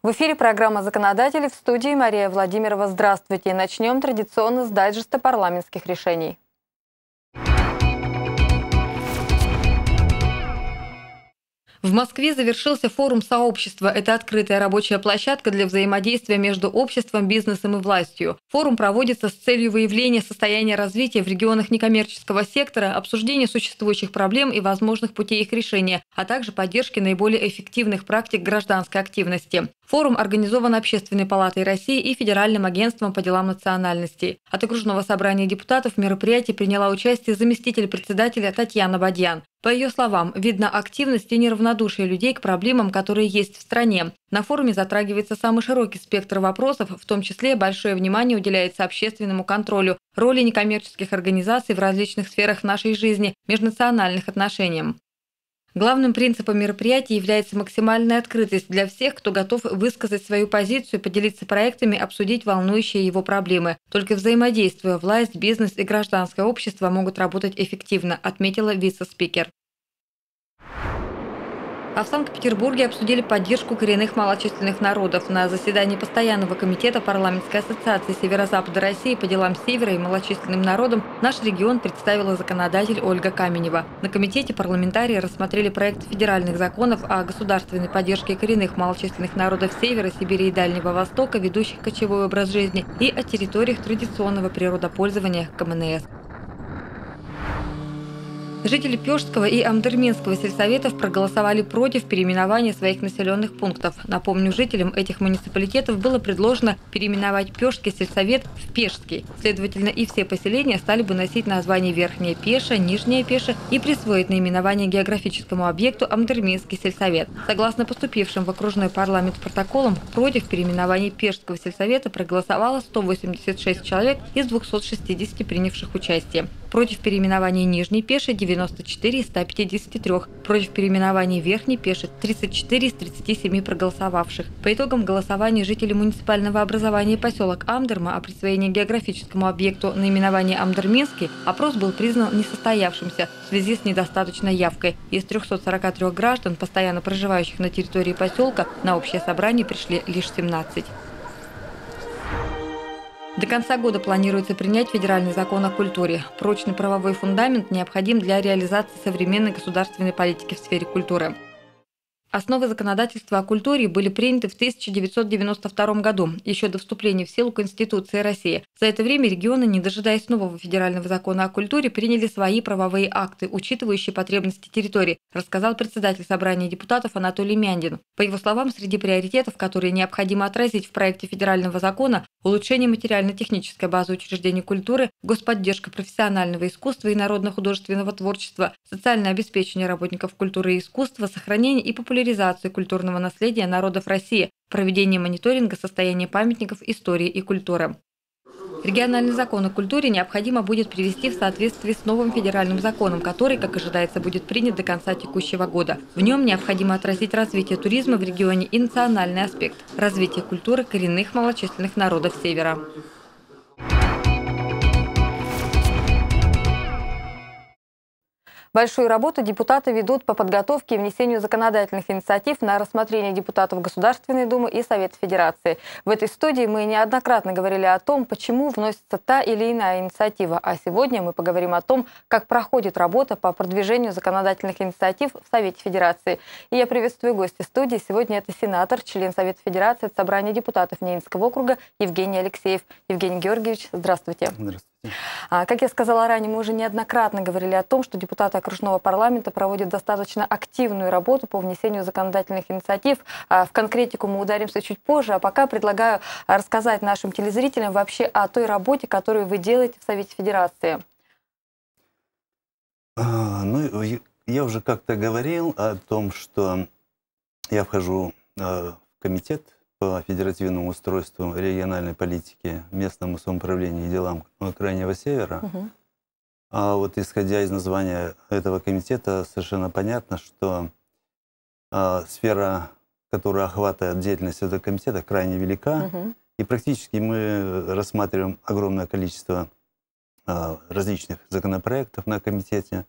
В эфире программа «Законодатели» в студии Мария Владимирова. Здравствуйте. Начнем традиционно с дайджеста парламентских решений. В Москве завершился форум сообщества. Это открытая рабочая площадка для взаимодействия между обществом, бизнесом и властью. Форум проводится с целью выявления состояния развития в регионах некоммерческого сектора, обсуждения существующих проблем и возможных путей их решения, а также поддержки наиболее эффективных практик гражданской активности. Форум организован Общественной палатой России и Федеральным агентством по делам национальностей. От окружного собрания депутатов в мероприятии приняла участие заместитель председателя Татьяна Бадьян. По ее словам, видно активность и неравнодушие людей к проблемам, которые есть в стране. На форуме затрагивается самый широкий спектр вопросов, в том числе большое внимание уделяется общественному контролю, роли некоммерческих организаций в различных сферах нашей жизни, межнациональных отношениям. Главным принципом мероприятия является максимальная открытость для всех, кто готов высказать свою позицию, поделиться проектами, обсудить волнующие его проблемы. Только взаимодействуя, власть, бизнес и гражданское общество могут работать эффективно, отметила вице-спикер. А в Санкт-Петербурге обсудили поддержку коренных малочисленных народов. На заседании Постоянного комитета Парламентской ассоциации Северо-Запада России по делам Севера и малочисленным народам наш регион представила законодатель Ольга Каменева. На комитете парламентарии рассмотрели проект федеральных законов о государственной поддержке коренных малочисленных народов Севера, Сибири и Дальнего Востока, ведущих кочевой образ жизни, и о территориях традиционного природопользования КМНС. Жители Пежского и Амдерминского сельсоветов проголосовали против переименования своих населенных пунктов. Напомню, жителям этих муниципалитетов было предложено переименовать Пешский сельсовет в Пешский. Следовательно, и все поселения стали бы носить название Верхняя Пеша, Нижняя Пеша и присвоить наименование географическому объекту Амдерминский сельсовет. Согласно поступившим в окружной парламент протоколам, против переименования Пешского сельсовета проголосовало 186 человек из 260 принявших участие против переименования Нижней Пеши 94 из 153, против переименования Верхней Пеши 34 из 37 проголосовавших. По итогам голосования жители муниципального образования поселок Амдерма о присвоении географическому объекту наименования Амдерминский опрос был признан несостоявшимся в связи с недостаточной явкой. Из 343 граждан, постоянно проживающих на территории поселка, на общее собрание пришли лишь 17. До конца года планируется принять федеральный закон о культуре. Прочный правовой фундамент необходим для реализации современной государственной политики в сфере культуры. Основы законодательства о культуре были приняты в 1992 году, еще до вступления в силу Конституции России. За это время регионы, не дожидаясь нового федерального закона о культуре, приняли свои правовые акты, учитывающие потребности территории, рассказал председатель собрания депутатов Анатолий Мяндин. По его словам, среди приоритетов, которые необходимо отразить в проекте федерального закона, улучшение материально-технической базы учреждений культуры, господдержка профессионального искусства и народно-художественного творчества, социальное обеспечение работников культуры и искусства, сохранение и популяризация популяризацию культурного наследия народов России, проведение мониторинга состояния памятников истории и культуры. Региональный закон о культуре необходимо будет привести в соответствии с новым федеральным законом, который, как ожидается, будет принят до конца текущего года. В нем необходимо отразить развитие туризма в регионе и национальный аспект – развитие культуры коренных малочисленных народов Севера. Большую работу депутаты ведут по подготовке и внесению законодательных инициатив на рассмотрение депутатов Государственной Думы и Совета Федерации. В этой студии мы неоднократно говорили о том, почему вносится та или иная инициатива, а сегодня мы поговорим о том, как проходит работа по продвижению законодательных инициатив в Совете Федерации. И я приветствую гостя студии. Сегодня это сенатор, член Совета Федерации от Собрания депутатов Ненецкого округа Евгений Алексеев. Евгений Георгиевич, здравствуйте. Здравствуйте. А, как я сказала ранее, мы уже неоднократно говорили о том, что депутаты окружного парламента проводят достаточно активную работу по внесению законодательных инициатив. А, в конкретику мы ударимся чуть позже, а пока предлагаю рассказать нашим телезрителям вообще о той работе, которую вы делаете в Совете Федерации. А, ну, я уже как-то говорил о том, что я вхожу в комитет по федеративному устройству региональной политики местному самоуправлению и делам Крайнего Севера. Угу. А вот исходя из названия этого комитета, совершенно понятно, что а, сфера, которая охватывает деятельность этого комитета, крайне велика. Угу. И практически мы рассматриваем огромное количество а, различных законопроектов на комитете,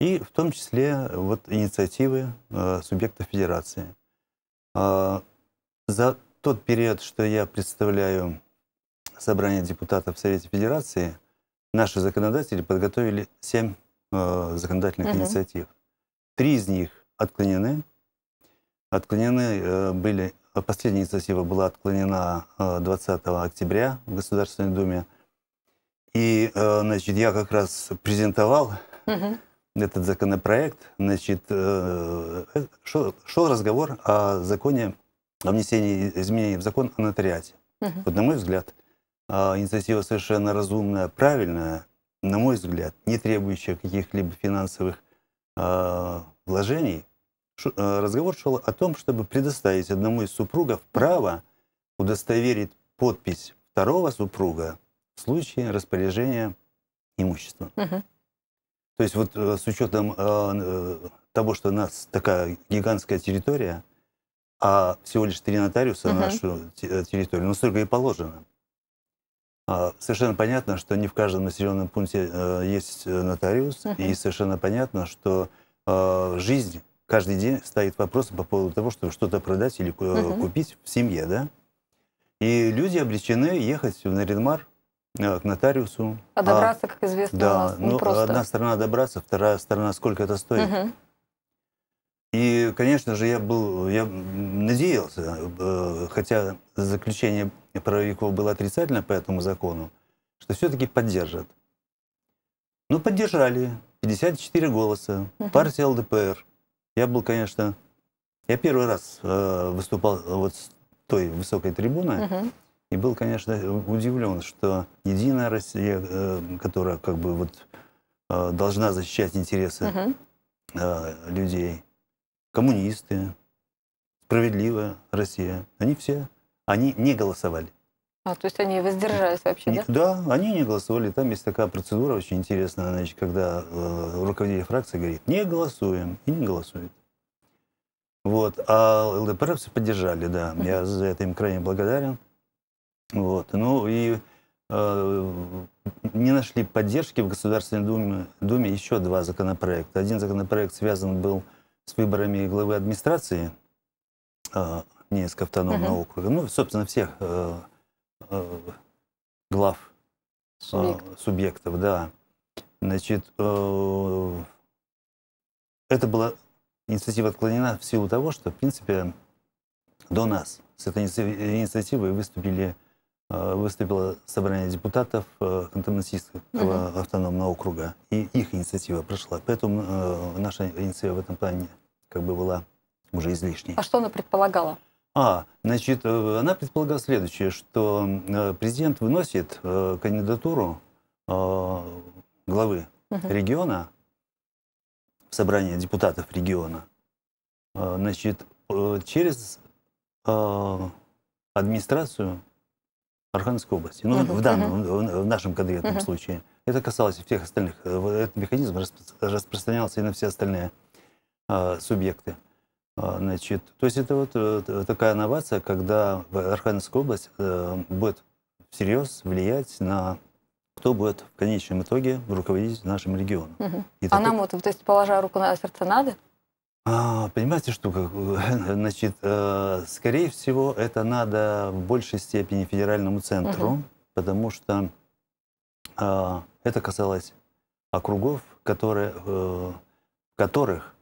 и в том числе вот инициативы а, субъектов федерации. А, за тот период, что я представляю собрание депутатов в Совете Федерации, наши законодатели подготовили семь э, законодательных угу. инициатив. Три из них отклонены. Отклонены э, были... Э, последняя инициатива была отклонена э, 20 октября в Государственной Думе. И, э, значит, я как раз презентовал угу. этот законопроект. Значит, э, э, шел, шел разговор о законе о внесении изменений в закон о нотариате. Угу. Вот на мой взгляд, а, инициатива совершенно разумная, правильная, на мой взгляд, не требующая каких-либо финансовых а, вложений. А, разговор шел о том, чтобы предоставить одному из супругов право удостоверить подпись второго супруга в случае распоряжения имуществом. Угу. То есть вот э, с учетом э, того, что у нас такая гигантская территория, а всего лишь три нотариуса угу. на нашу э, территорию. Но ну, столько и положено. А, совершенно понятно, что не в каждом населенном пункте э, есть э, нотариус, угу. и совершенно понятно, что а, жизнь каждый день стоит вопрос по поводу того, чтобы что-то продать или угу. купить в семье, да? И люди обречены ехать в Наринмар к нотариусу. А, а добраться, а, как известно, да, у нас ну, Одна сторона добраться, вторая сторона сколько это стоит. Угу. И, конечно же, я был, я надеялся, э, хотя заключение правовиков было отрицательно по этому закону, что все-таки поддержат. Ну, поддержали. 54 голоса. Угу. Партия ЛДПР. Я был, конечно... Я первый раз э, выступал вот с той высокой трибуны. Угу. И был, конечно, удивлен, что Единая Россия, э, которая как бы вот э, должна защищать интересы угу. э, людей, коммунисты, справедливая Россия, они все, они не голосовали. А, то есть они воздержались вообще, не, да? Да, они не голосовали. Там есть такая процедура очень интересная, значит, когда э, руководитель фракции говорит, не голосуем, и не голосует. Вот, а ЛДПР все поддержали, да, я за это им крайне благодарен. Вот, ну и э, не нашли поддержки в Государственной Думе, Думе еще два законопроекта. Один законопроект связан был с с выборами главы администрации э, а, Ненецкого автономного uh-huh. округа, ну, собственно, всех э, э, глав а, Субъект. э, субъектов, да. Значит, э, это была инициатива отклонена в силу того, что, в принципе, до нас с этой инициативой выступили Э, выступило собрание депутатов э, Кантонасийского автономного округа, и их инициатива прошла. Поэтому э, наша инициатива в этом плане как бы была уже излишней. А что она предполагала? А, значит, она предполагала следующее, что президент выносит кандидатуру главы угу. региона в собрание депутатов региона, значит, через администрацию Архангельской области. Ну, в данном, в нашем конкретном случае. Это касалось и всех остальных. Э, этот механизм распространялся и на все остальные а, субъекты. Э, значит, то есть это вот такая новация, когда Архангельская область а, будет всерьез влиять на кто будет в конечном итоге руководить нашим регионом. Угу. И а такой... нам вот, то есть, положа руку на сердце, надо? А, понимаете, что значит, э, скорее всего, это надо в большей степени федеральному центру, угу. потому что э, это касалось округов, которые, э, в которых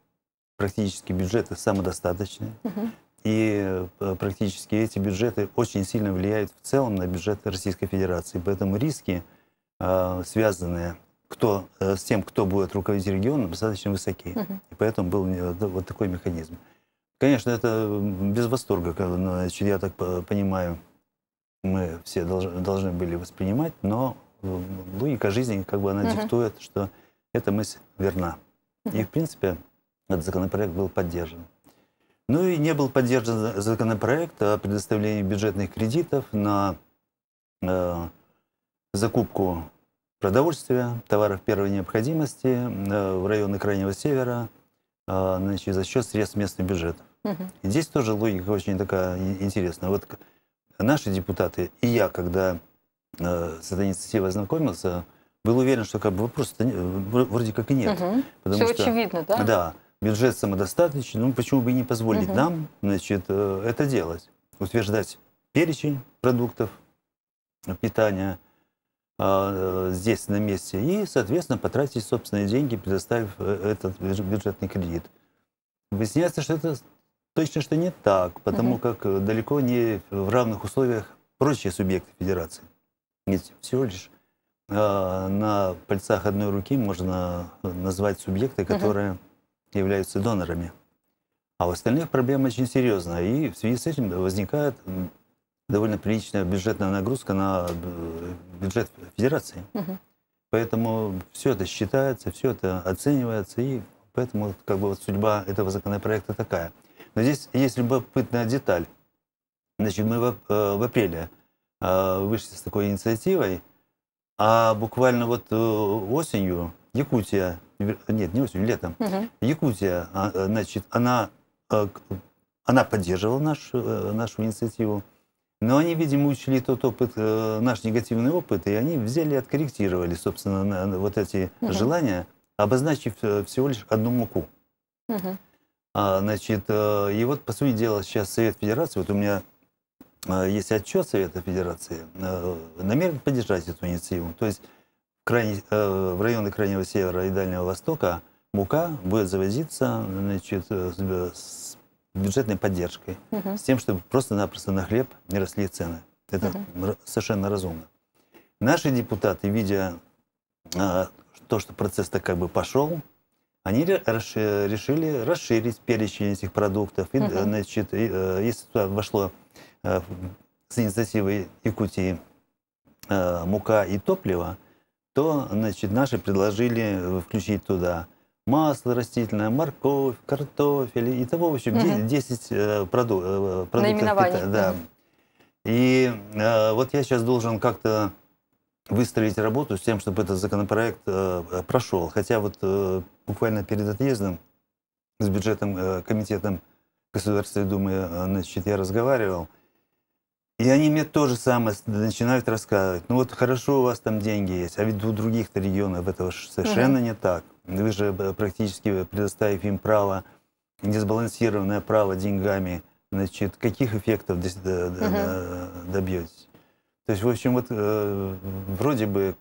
практически бюджеты самодостаточны, угу. и практически эти бюджеты очень сильно влияют в целом на бюджет Российской Федерации, поэтому риски, связанные кто, э, с тем, кто будет руководить регионом, достаточно высоки. Угу. И поэтому был вот такой механизм. Конечно, это без восторга, значит, я так понимаю, мы все должны, были воспринимать, но логика жизни, как бы она угу. диктует, что эта мысль верна. И, в принципе, этот законопроект был поддержан. Ну и не был поддержан законопроект о предоставлении бюджетных кредитов на э, закупку продовольствия, товаров первой необходимости э, в районы Крайнего Севера а, значит, за счет средств местных бюджетов. Угу. здесь тоже логика очень такая интересная. Вот наши депутаты и я, когда э, с этой инициативой ознакомился, был уверен, что как бы вопроса вроде как и нет. Угу. Потому Все что, очевидно, да? Да. Бюджет самодостаточный, ну почему бы и не позволить угу. нам значит, э, это делать? Утверждать перечень продуктов питания – а, здесь на месте и, соответственно, потратить собственные деньги, предоставив э, этот бюджетный кредит. Выясняется, что это точно что не так, потому угу. как э, далеко не в равных условиях прочие субъекты федерации. Ведь всего лишь э, на пальцах одной руки можно назвать субъекты, которые угу. являются донорами. А у остальных проблем очень серьезная. И в связи с этим возникает довольно приличная бюджетная нагрузка на э, бюджет федерации. Угу. Поэтому все это считается, все это оценивается, и поэтому как бы вот судьба этого законопроекта такая. Но здесь есть любопытная деталь. Значит, мы в, э, в апреле э, вышли с такой инициативой, а буквально вот осенью Якутия, нет, не осенью, летом, угу. Якутия, а, значит, она, она поддерживала наш, нашу инициативу. Но они, видимо, учли тот опыт, э, наш негативный опыт, и они взяли и откорректировали, собственно, вот эти угу. желания, обозначив э, всего лишь одну муку. Угу. А, значит, э, и вот, по сути дела, сейчас Совет Федерации, вот у меня есть отчет Совета Федерации, намерен поддержать эту инициативу. То есть в, крайне, в районы Крайнего Севера и Дальнего Востока мука будет завозиться значит, с бюджетной поддержкой, угу. с тем, чтобы просто-напросто на хлеб не росли цены. Это угу. совершенно разумно. Наши депутаты, видя а, то, что процесс-то как бы пошел, они решили расширить перечень этих продуктов. И, угу. значит, и, э, если туда вошло а, с инициативой Якутии а, мука и топливо, то значит, наши предложили включить туда масло растительное, морковь, картофель и того, в общем, угу. 10 э, проду э, продуктов питания. Да. И э, вот я сейчас должен как-то выстроить работу с тем, чтобы этот законопроект э, прошел. Хотя вот э, буквально перед отъездом с бюджетным э, комитетом Государственной Думы э, значит, я разговаривал, и они мне то же самое начинают рассказывать. Ну вот хорошо, у вас там деньги есть, а ведь у других-то регионов этого совершенно угу. не так вы же э, практически предоставив им право, несбалансированное право деньгами, значит, каких эффектов угу. добьетесь? То есть, в общем, вот вроде бы,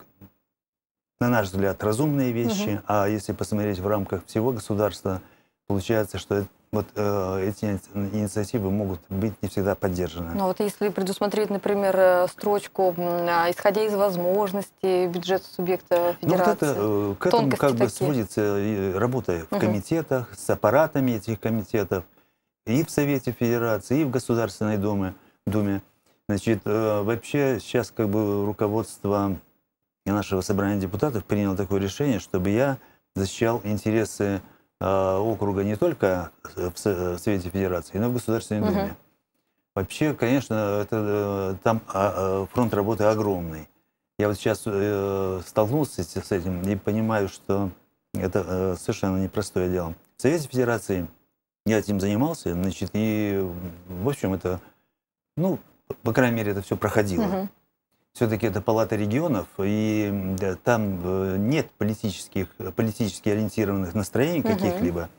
на наш взгляд, разумные вещи, угу. а если посмотреть в рамках всего государства, получается, что вот э, эти инициативы могут быть не всегда поддержаны. Ну вот если предусмотреть, например, э, строчку, а, исходя из возможностей бюджета субъекта федерации. Ну, вот это, э, к этому как такие. бы сводится работа в угу. комитетах, с аппаратами этих комитетов, и в Совете Федерации, и в Государственной Думе. Думе. Значит, э, вообще сейчас как бы руководство нашего собрания депутатов приняло такое решение, чтобы я защищал интересы Э, округа не только в Совете Федерации, но и в Государственной Думе. Вообще, конечно, это, э, там а, э, фронт работы огромный. Я вот сейчас столкнулся с этим и понимаю, что это совершенно непростое дело. В Совете Федерации я этим занимался, значит, и, в общем, это, ну, по крайней мере, это все проходило. Угу все-таки это палата регионов, и там э, нет политических, политически ориентированных настроений каких-либо.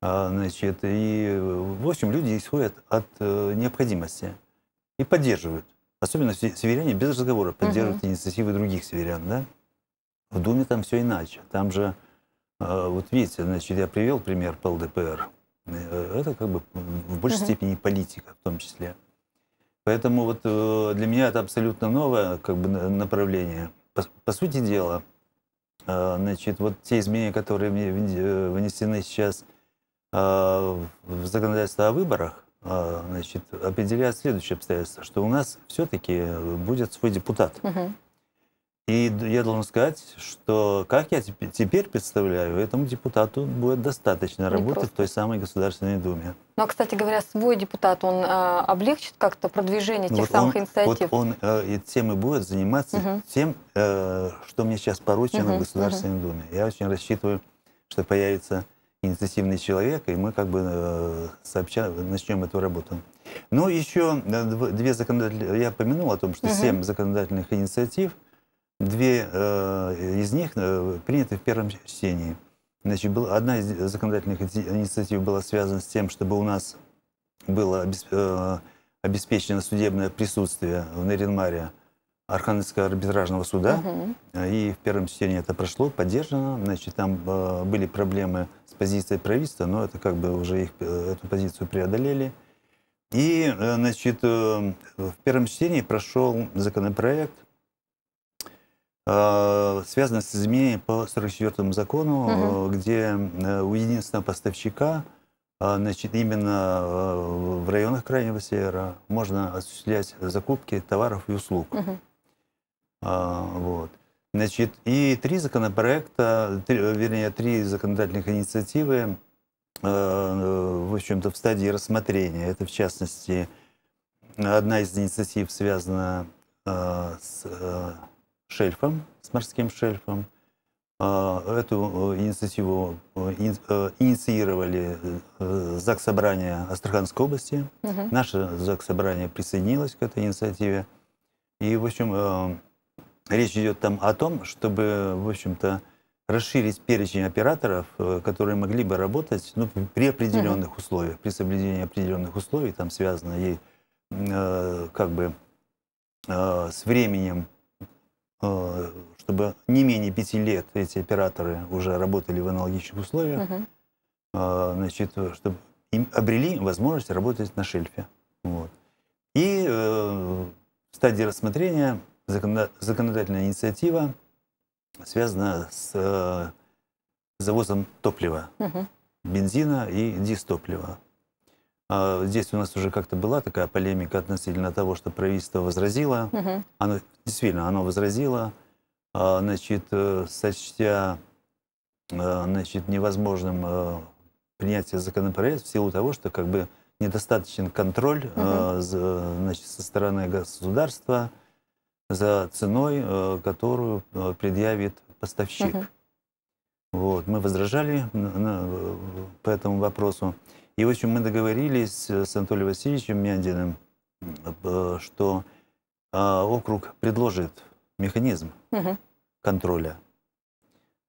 А, значит, и, в общем, люди исходят от э, необходимости и поддерживают. Особенно северяне без разговора поддерживают угу. инициативы других северян, да? В Думе там все иначе. Там же, а, вот видите, значит, я привел пример по ЛДПР. Э, это как бы в большей угу. степени политика в том числе. Поэтому вот э, для меня это абсолютно новое как бы, направление. По, по сути дела, э, значит, вот те изменения, которые э, внесены сейчас в законодательство о выборах, значит, определяет следующее обстоятельство, что у нас все-таки будет свой депутат. Угу. И я должен сказать, что, как я теперь представляю, этому депутату будет достаточно работы в той самой Государственной Думе. Ну, а, кстати говоря, свой депутат, он э, облегчит как-то продвижение тех вот самых он, инициатив? Вот он э, тем и будет заниматься, угу. тем, э, что мне сейчас поручено угу, в Государственной угу. Думе. Я очень рассчитываю, что появится инициативный человек, и мы как бы э, сообща начнем эту работу. Ну, еще э, две законодательные... Я помянул о том, что угу. семь законодательных инициатив – Две э, из них э, приняты в первом чтении. Значит, была одна из законодательных инициатив была связана с тем, чтобы у нас было э, обеспечено судебное присутствие в Неринмаре, Архангельского арбитражного суда. Угу. И в первом чтении это прошло, поддержано. Значит, там были проблемы с позицией правительства, но это как бы уже их, эту позицию преодолели. И, значит, в первом чтении прошел законопроект Э, связано с изменением по 44 закону, угу. где э, у единственного поставщика, значит, именно в районах Крайнего Севера можно осуществлять закупки товаров и услуг. Угу. Вот. Значит, и три законопроекта, три, вернее, три законодательных инициативы, в общем-то, в стадии рассмотрения. Это, в частности, одна из инициатив связана с шельфом, с морским шельфом. А, эту э, инициативу э, э, инициировали ЗАГС Собрания Астраханской области. Угу. Наше ЗАГС Собрание присоединилось к этой инициативе. И, в общем, речь идет там о том, чтобы, в общем-то, расширить перечень операторов, которые могли бы работать ну, при определенных угу. условиях, при соблюдении определенных условий, там связано и как бы с временем Э, чтобы не менее пяти лет эти операторы уже работали в аналогичных условиях, угу. значит, чтобы им обрели возможность работать на шельфе. Вот. И э, в стадии рассмотрения законодательная инициатива связана с э, завозом топлива, угу. бензина и дистоплива. А, здесь у нас уже как-то была такая полемика относительно того, что правительство возразило. Угу. Оно, действительно, оно возразило, а, значит, э, сочтя э, значит, невозможным э, принятие законопроекта в силу того, что как бы недостаточен контроль угу. значит, со стороны государства за ценой, которую предъявит поставщик. Угу. Вот. Мы возражали по этому вопросу. И, в общем, мы договорились с Анатолием Васильевичем Мяндиным, э, что а, округ предложит механизм угу. контроля.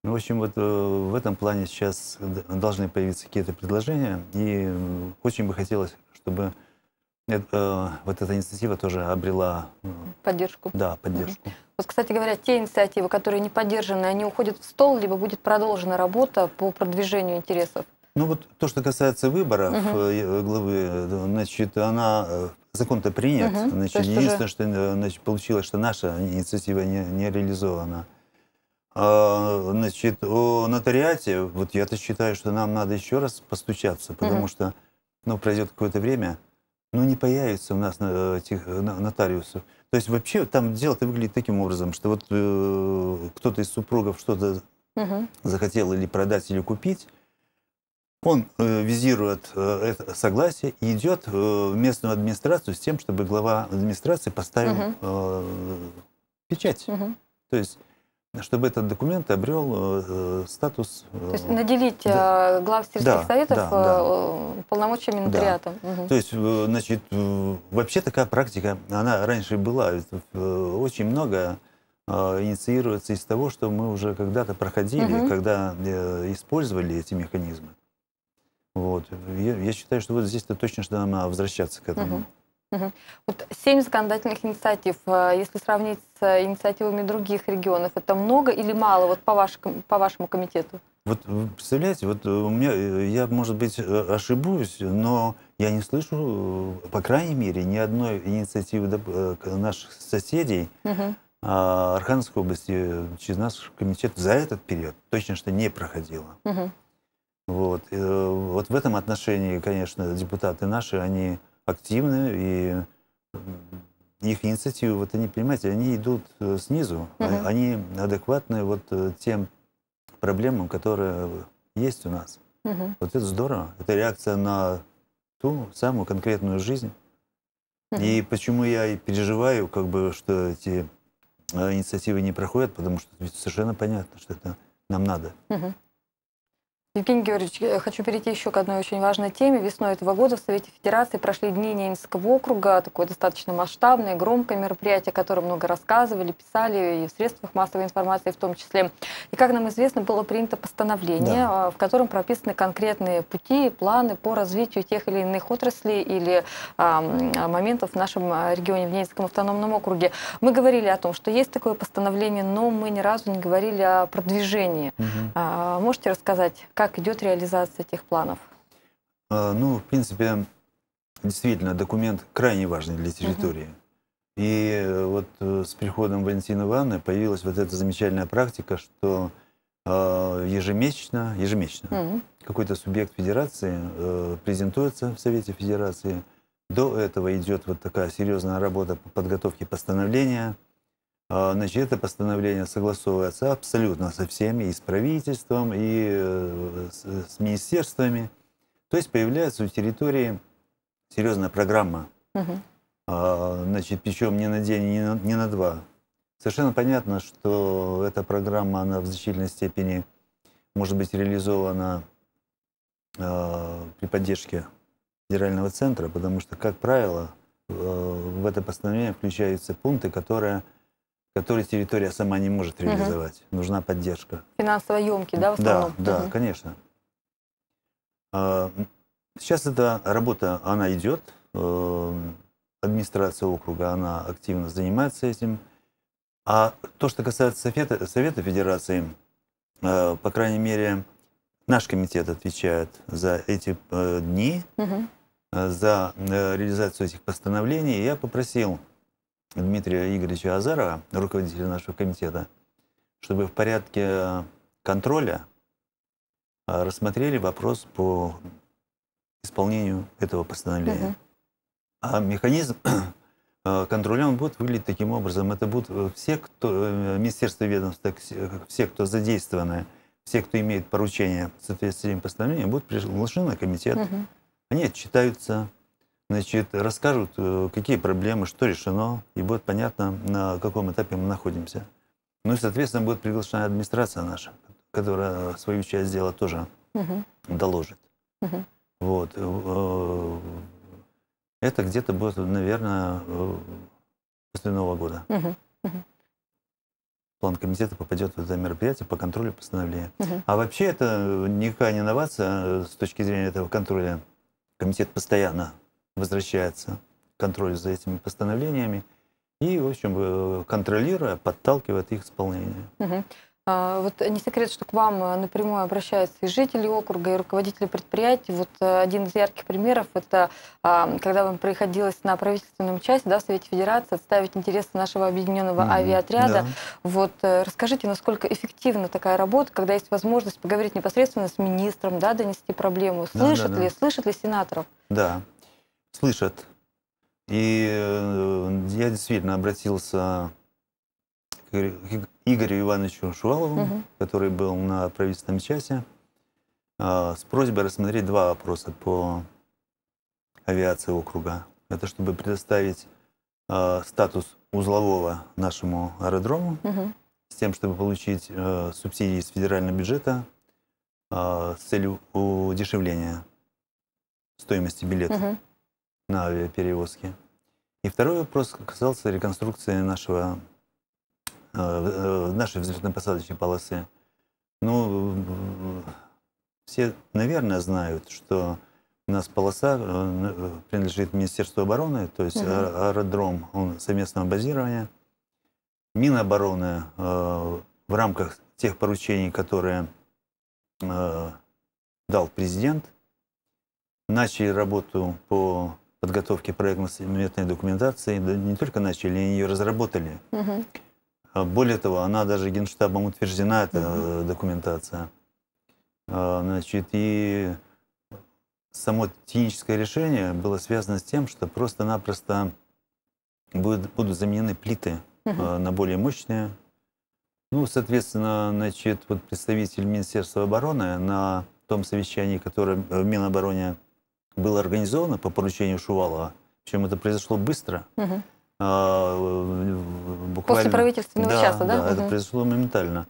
Ну, в общем, вот э, в этом плане сейчас должны появиться какие-то предложения. И э, очень бы хотелось, чтобы вот эта инициатива тоже обрела... Поддержку. Да, поддержку. Угу. Вот, кстати говоря, те инициативы, которые не поддержаны, они уходят в стол, либо будет продолжена работа по продвижению интересов? Ну вот то, что касается выборов угу. главы, э, значит, она закон-то принят. Угу. Значит, есть единственное, уже... что значит, получилось, что наша инициатива не, не реализована. А, значит, о нотариате, вот я-то считаю, что нам надо еще раз постучаться, потому угу. что, ну, пройдет какое-то время, ну, не появится у нас этих нотариусов. То есть вообще там дело-то выглядит таким образом, что вот э, кто-то из супругов что-то угу. захотел или продать, или купить, он э, визирует э, это согласие и идет э, в местную администрацию с тем, чтобы глава администрации поставил угу. печать. Угу. То есть чтобы этот документ обрел э, статус... Э, То есть наделить да, глав сельских да, советов да, да. полномочиями нотариата. Да. Угу. То есть, значит, вообще такая практика, она раньше была. Очень много э, инициируется из того, что мы уже когда-то проходили, угу. когда э, использовали эти механизмы. Вот. Я, я считаю, что вот здесь-то точно что нам надо возвращаться к этому. Угу. Угу. Вот семь законодательных инициатив, э, если сравнить с э, инициативами других регионов, это много или мало вот по, ваш, по вашему комитету? Вот представляете, вот у меня, э, я, может быть, ошибусь, но я не слышу, по крайней мере, ни одной инициативы наших соседей угу. Архангельской области через наш комитет за этот период точно что не проходило. Угу. Вот. И, э, вот в этом отношении, конечно, депутаты наши, они активны, и их инициативы, вот они, понимаете, они идут э, снизу, угу. они адекватны вот э, тем проблемам, которые есть у нас. Угу. Вот это здорово. Это реакция на ту самую конкретную жизнь. И почему я и переживаю, как бы, что эти инициативы не проходят, потому что совершенно понятно, что это нам надо. Угу. Евгений Георгиевич, хочу перейти еще к одной очень важной теме. Весной этого года в Совете Федерации прошли Дни Ненецкого округа, такое достаточно масштабное, громкое мероприятие, о котором много рассказывали, писали и в средствах массовой информации в том числе. И, как нам известно, было принято постановление, да. Э, в котором прописаны конкретные пути и планы по развитию тех или иных отраслей или а, моментов в нашем э, регионе, в Ненецком автономном округе. Мы говорили о том, что есть такое постановление, но мы ни разу не говорили о продвижении. Угу. А, можете рассказать, как как идет реализация этих планов? А, ну, в принципе, действительно, документ крайне важный для территории. Угу. И э, вот э, с приходом Валентины Ивановны появилась вот эта замечательная практика, что а, ежемесячно, ежемесячно угу. какой-то субъект федерации э, презентуется в Совете Федерации. До этого идет вот такая серьезная работа по подготовке постановления, а, значит, это постановление согласовывается абсолютно со всеми, и с правительством, и э, э, с министерствами. То есть появляется у территории серьезная программа. Угу. Значит, причем не на день, не на, не на два. Совершенно понятно, что эта программа, она в значительной степени может быть реализована а, при поддержке федерального центра, потому что, как правило, э, в это постановление включаются пункты, которые которые территория сама не может реализовать. Угу. Нужна поддержка. Финансово емкий, да, в основном? Да, да, угу. конечно. А, сейчас эта работа, она идет. Э, администрация округа, она активно занимается этим. А то, что касается Совета, Совета Федерации, э, по крайней мере, наш комитет отвечает за эти э, дни, угу. за реализацию этих постановлений. Я попросил Дмитрия Игоревича Азарова, руководителя нашего комитета, чтобы в порядке контроля а, рассмотрели вопрос по исполнению этого постановления. Угу. А механизм а, контроля он будет выглядеть таким образом. Это будут э, все, кто, э, министерство ведомства, э, все, кто задействованы, все, кто имеет поручение в соответствии с этим постановлением, будут приглашены на комитет. Угу. Они отчитаются, значит, расскажут, э, какие проблемы, что решено, и будет понятно, на каком этапе мы находимся. Ну и, соответственно, будет приглашена администрация наша, которая свою часть дела тоже угу. доложит. Угу. Вот. Э, это где-то будет, наверное, э, после Нового года. Угу. Угу. План комитета попадет в это мероприятие по контролю постановления. Угу. А вообще это никакая не инновация с точки зрения этого контроля. Комитет постоянно возвращается контроль за этими постановлениями и, в общем, э, контролируя, подталкивает их исполнение. А, вот не секрет, что к вам э, напрямую обращаются и жители округа, и руководители предприятий. Вот э, один из ярких примеров – это а, когда вам приходилось на правительственном части, да, в Совете Федерации отставить интересы нашего объединенного mm-hmm. авиаотряда. Да. Вот расскажите, насколько эффективна такая работа, когда есть возможность поговорить непосредственно с министром, да, донести проблему. Слышат да, да, ли, слышат ли сенаторов? Да, слышат. И э, я действительно обратился к Игорю Ивановичу Шувалову, угу. который был на правительственном часе, э, с просьбой рассмотреть два вопроса по авиации округа. Это чтобы предоставить э, статус узлового нашему аэродрому, угу. с тем, чтобы получить субсидии из федерального бюджета с целью удешевления стоимости билета. Угу на авиаперевозки. И второй вопрос касался реконструкции нашего, э, э, нашей взлетно-посадочной полосы. Ну, все, наверное, знают, что у нас полоса э, принадлежит Министерству обороны, то есть угу. аэродром он совместного базирования. Минобороны э, в рамках тех поручений, которые э, дал президент, начали работу по подготовки проектно-сметной документации не только начали, они ее разработали. Угу. Более того, она даже генштабом утверждена, эта угу. документация. А, значит, и само техническое решение было связано с тем, что просто-напросто будут, будут заменены плиты угу. на более мощные. Ну, соответственно, значит, вот представитель Министерства обороны на том совещании, которое в Минобороне было организовано по поручению Шувалова, причем это произошло быстро. Угу. А, э, буквально, После правительственного да, часа, да? Да, угу. это произошло моментально.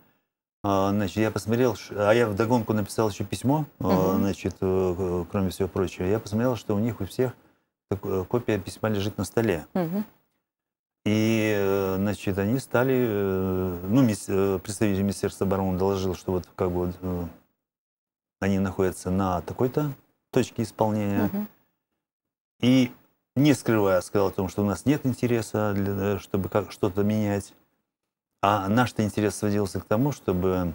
А, значит, я посмотрел, а я вдогонку написал еще письмо, угу. значит, э, кроме всего прочего. Я посмотрел, что у них у всех э, копия письма лежит на столе. Угу. И, значит, они стали, ну, представитель Министерства обороны доложил, что вот как бы они находятся на такой-то точки исполнения. И не скрывая, сказал о том, что у нас нет интереса, для, э, чтобы как, что-то менять. А наш-то интерес сводился к тому, чтобы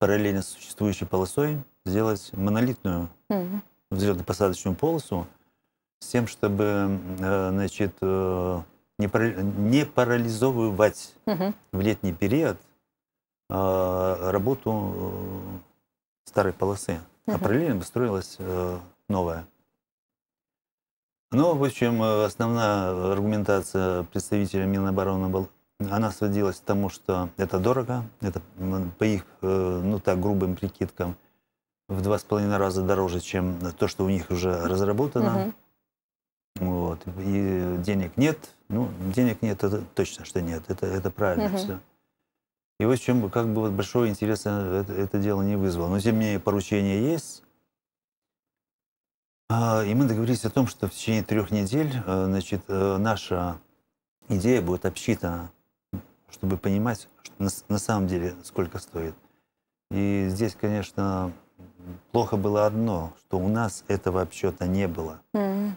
параллельно с существующей полосой сделать монолитную угу. взлетно-посадочную полосу с тем, чтобы э, значит, э, не парализовывать угу. в летний период работу старой полосы. Угу. А параллельно бы строилась новое. Ну, в общем, э, основная аргументация представителя Минобороны была, она сводилась к тому, что это дорого, это по их, э, ну так, грубым прикидкам, в два с половиной раза дороже, чем то, что у них уже разработано. Угу. Вот. И денег нет. Ну, денег нет, это точно, что нет. Это, это правильно угу. все. И, в общем, как бы вот большого интереса это, это дело не вызвало. Но, тем не менее, поручение есть. А, и мы договорились о том, что в течение трех недель э, значит, э, наша идея будет общита, чтобы понимать что на самом деле сколько стоит. И здесь, конечно, плохо было одно, что у нас этого обсчета не было. Mm.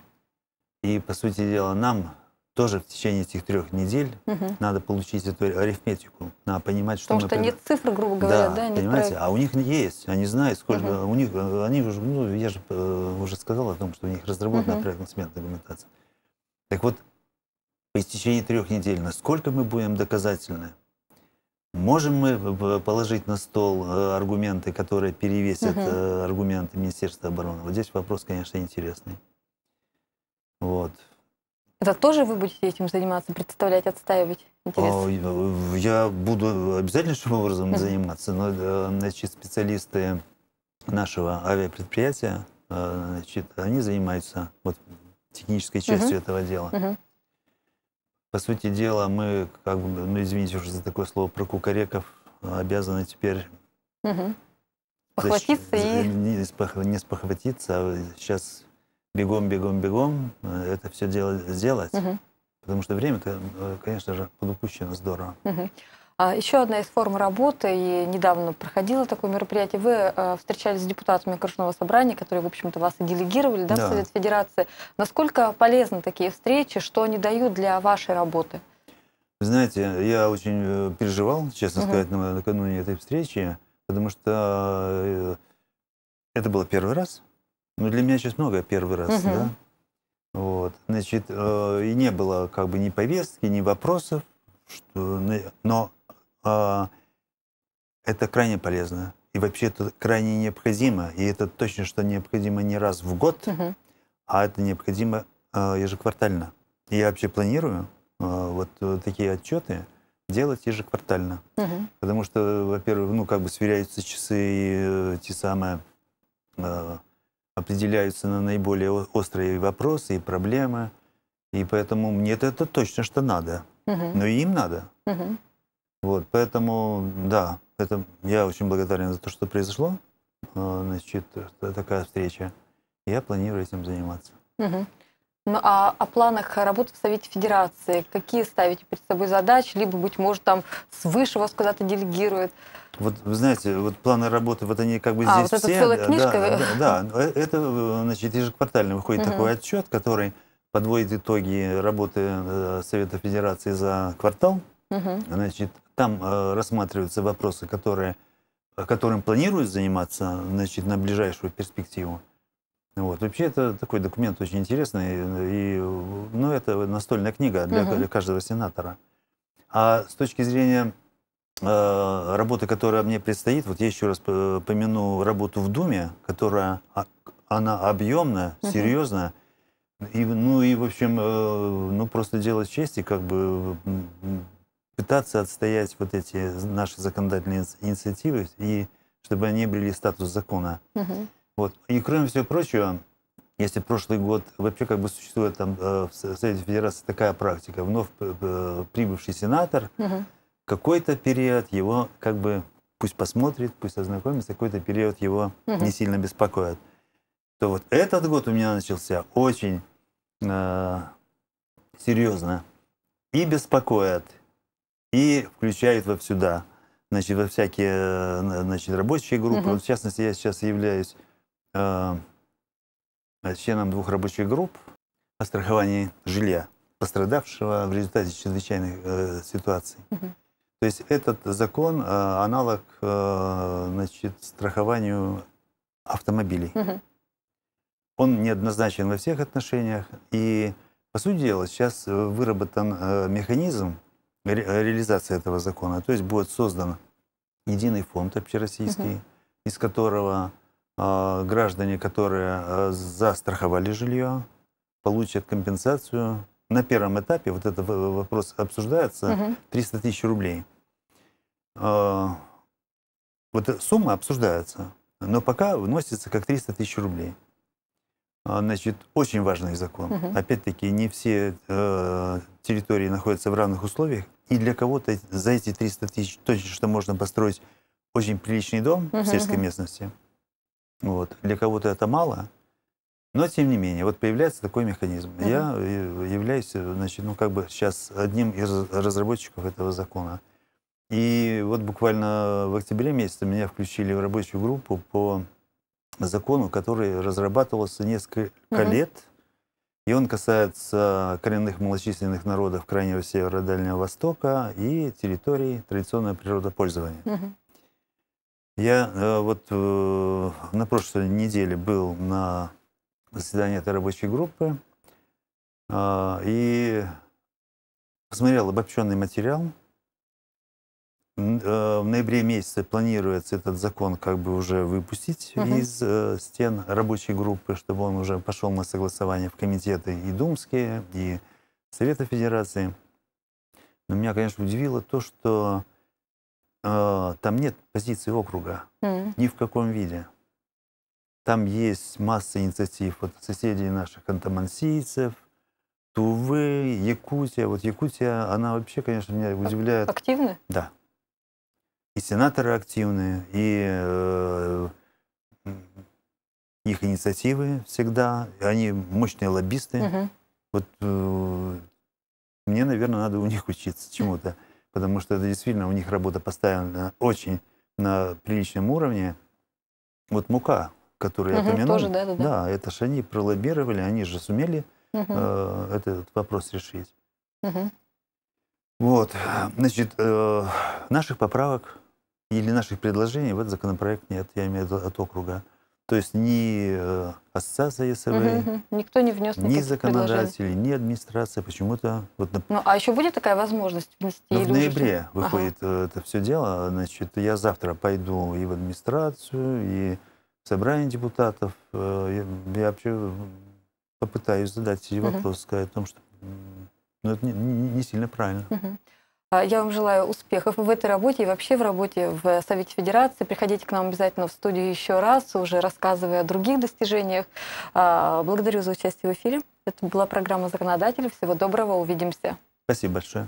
И, по сути дела, нам тоже в течение этих трех недель угу. надо получить эту арифметику, надо понимать, что... Потому мы что пред... нет цифр, грубо говоря, да, да нет понимаете, проект. а у них есть, они знают, сколько угу. у них, они уже, ну, я же э, уже сказал о том, что у них разработана угу. проектно-сметная документация. Так вот, по истечении трех недель, насколько мы будем доказательны? Можем мы положить на стол э, аргументы, которые перевесят угу. аргументы Министерства обороны? Вот здесь вопрос, конечно, интересный. Вот. Это тоже вы будете этим заниматься, представлять, отстаивать интересы? Я буду обязательно обязательным образом заниматься, но э, значит, специалисты нашего авиапредприятия, э, значит, они занимаются вот технической частью угу. этого дела. Угу. По сути дела, мы, как бы, ну извините уже за такое слово про кукареков, обязаны теперь угу. похватиться защ... и... Не, спох... не спохватиться, а сейчас бегом, бегом, бегом э, это все делать, сделать. Угу. Потому что время-то, э, конечно же, подупущено здорово. Угу. А еще одна из форм работы, и недавно проходило такое мероприятие, вы э, встречались с депутатами окружного собрания, которые, в общем-то, вас и делегировали да, да. в Совет Федерации. Насколько полезны такие встречи, что они дают для вашей работы? Вы знаете, я очень переживал, честно угу. сказать, накануне этой встречи, потому что это было первый раз, ну, для меня сейчас много первый раз, угу. да. Вот, значит, э, и не было как бы ни повестки, ни вопросов, что, ну, но э, это крайне полезно. И вообще это крайне необходимо. И это точно, что необходимо не раз в год, угу. а это необходимо э, ежеквартально. И я вообще планирую э, вот, вот э, такие отчеты делать ежеквартально. Угу. Потому что, во-первых, ну, как бы сверяются часы и э, те самые... Э, определяются на наиболее острые вопросы и проблемы. И поэтому мне -то это точно что надо. Угу. Но и им надо. Угу. Вот, поэтому, да, это, я очень благодарен за то, что произошло. А, значит, э, такая встреча. Я планирую этим заниматься. Угу. Ну а о планах работы в Совете Федерации? Какие ставите перед собой задачи? Либо, быть может, там свыше вас куда-то делегируют? Вот, вы знаете, вот планы работы, вот они как бы а, здесь вот все. это целая книжка? Да, да, да, э, это, э, значит, ежеквартально выходит угу. такой отчет, который подводит итоги работы э, Совета Федерации за квартал. Угу. Значит, там э, рассматриваются вопросы, которые, которым планируют заниматься, значит, на ближайшую перспективу. Вот. Вообще это такой документ очень интересный, и, ну, это настольная книга для, угу. для каждого сенатора. А с точки зрения э, работы, которая мне предстоит, вот я еще раз э, помяну работу в Думе, которая, а, она объемная, угу. серьезная, и, ну и, в общем, э, ну просто делать честь и как бы пытаться отстоять вот эти наши законодательные инициативы, и чтобы они обрели статус закона. Угу. Вот. И кроме всего прочего, если прошлый год вообще как бы существует там э, в Совете Федерации такая практика, вновь э, э, прибывший сенатор, угу. какой-то период его как бы пусть посмотрит, пусть ознакомится, какой-то период его угу. не сильно беспокоит. То вот этот год у меня начался очень э, серьезно и беспокоит, и включают вот сюда, значит, во всякие, значит, рабочие группы. Угу. Вот, в частности, я сейчас являюсь Э, э, членом двух рабочих групп о страховании жилья пострадавшего в результате чрезвычайных э, ситуаций. Угу. То есть этот закон э, аналог э, значит, страхованию автомобилей. Угу. Он неоднозначен во всех отношениях. И, по сути дела, сейчас выработан э, механизм ре реализации этого закона. То есть будет создан единый фонд общероссийский, угу. из которого а, граждане, которые э, застраховали жилье, получат компенсацию. На первом этапе, вот этот вопрос обсуждается, угу. 300 тысяч рублей. А, вот сумма обсуждается, но пока вносится как 300 тысяч рублей. А, значит, очень важный закон. Угу. Опять-таки, не все э, территории находятся в равных условиях, и для кого-то за эти 300 тысяч точно что можно построить очень приличный дом угу. в сельской местности – вот. Для кого-то это мало, но тем не менее, вот появляется такой механизм. Угу. Я э, являюсь, э, значит, ну как бы сейчас одним из разработчиков этого закона. И вот буквально в октябре месяце меня включили в рабочую группу по закону, который разрабатывался несколько угу. лет. И он касается коренных малочисленных народов Крайнего Севера, Дальнего Востока и территории традиционного природопользования. Угу. Я э, вот э, на прошлой неделе был на заседании этой рабочей группы э, и посмотрел обобщенный материал. В ноябре месяце планируется этот закон как бы уже выпустить угу. из э, стен рабочей группы, чтобы он уже пошел на согласование в комитеты и Думские, и Совета Федерации. Но меня, конечно, удивило то, что а, там нет позиции округа mm. ни в каком виде. Там есть масса инициатив от соседей наших антамансийцев, Тувы, Якутия. Вот Якутия, она вообще, конечно, меня удивляет. Активны? Да. И сенаторы активны, и э, их инициативы всегда, они мощные лоббисты. Угу. Вот э, мне, наверное, надо у них учиться чему-то потому что это действительно у них работа поставлена очень на приличном уровне. Вот мука, которую угу, я упомянул, тоже, да, да, да. да, это же они пролоббировали, они же сумели угу. э, этот вопрос решить. Угу. Вот, значит, э, наших поправок или наших предложений в этот законопроект нет, я имею в виду от округа. То есть ни э, ассоциация ЕСВ, угу, никто не внес ни законодатели, ни администрация почему-то... Вот Ну, а еще будет такая возможность внести? Ну, в ноябре уже... выходит ага. Э, это все дело. Значит, я завтра пойду и в администрацию, и в собрание депутатов. Э, я, я вообще попытаюсь задать себе угу. вопрос, о том, что ну, это не, не сильно правильно. Угу. А, я вам желаю успехов в этой работе и вообще в работе в э, Совете Федерации. Приходите к нам обязательно в студию еще раз, уже рассказывая о других достижениях. А, благодарю за участие в эфире. Это была программа «Законодатели». Всего доброго, увидимся. Спасибо большое.